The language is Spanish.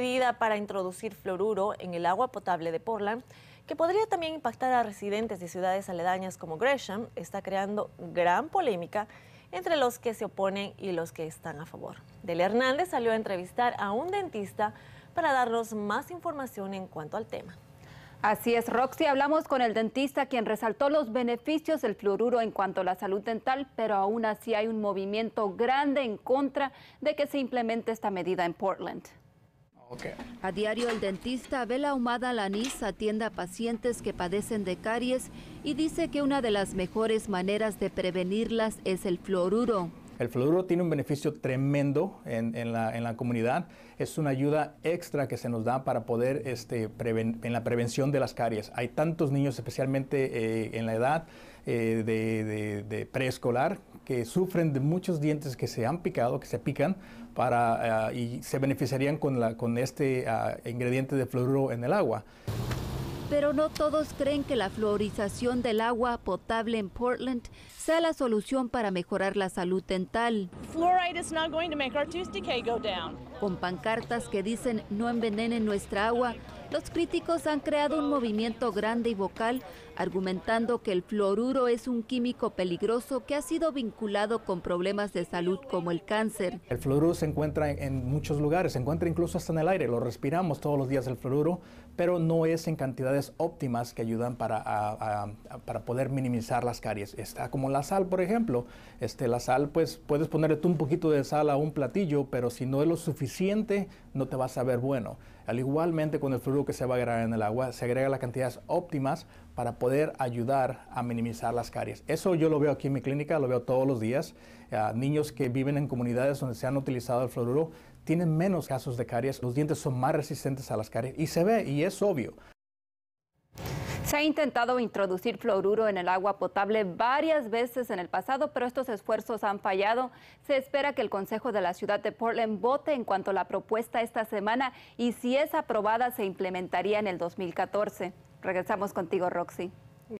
medida para introducir fluoruro en el agua potable de Portland, que podría también impactar a residentes de ciudades aledañas como Gresham, está creando gran polémica entre los que se oponen y los que están a favor. Del Hernández salió a entrevistar a un dentista para darnos más información en cuanto al tema. Así es, Roxy, hablamos con el dentista quien resaltó los beneficios del fluoruro en cuanto a la salud dental, pero aún así hay un movimiento grande en contra de que se implemente esta medida en Portland. A diario el dentista Abel Ahumada Lanís atiende a pacientes que padecen de caries y dice que una de las mejores maneras de prevenirlas es el fluoruro. El fluoruro tiene un beneficio tremendo en, la, comunidad. Es una ayuda extra que se nos da para poder este, en la prevención de las caries. Hay tantos niños, especialmente eh, en la edad eh, de, preescolar, que sufren de muchos dientes que se han picado, que se pican, para, ah, y se beneficiarían con, la, con este ah, ingrediente de fluoruro en el agua pero no todos creen que la fluorización del agua potable en Portland sea la solución para mejorar la salud dental. Fluoride con pancartas que dicen no envenenen nuestra agua, los críticos han creado un movimiento grande y vocal argumentando que el fluoruro es un químico peligroso que ha sido vinculado con problemas de salud como el cáncer. El fluoruro se encuentra en, muchos lugares, se encuentra incluso hasta en el aire, lo respiramos todos los días el fluoruro, pero no es en cantidades óptimas que ayudan para, poder minimizar las caries. Está como la sal, por ejemplo. Este, la sal, pues puedes ponerle tú un poquito de sal a un platillo, pero si no es lo suficiente, suficiente, no te vas a saber bueno. Al igualmente con el fluoruro que se va a agregar en el agua, se agrega las cantidades óptimas para poder ayudar a minimizar las caries. Eso yo lo veo aquí en mi clínica, lo veo todos los días. Ah, niños que viven en comunidades donde se han utilizado el fluoruro tienen menos casos de caries, los dientes son más resistentes a las caries y se ve y es obvio. Se ha intentado introducir fluoruro en el agua potable varias veces en el pasado, pero estos esfuerzos han fallado. Se espera que el Consejo de la Ciudad de Portland vote en cuanto a la propuesta esta semana y si es aprobada se implementaría en el 2014. Regresamos contigo, Roxy.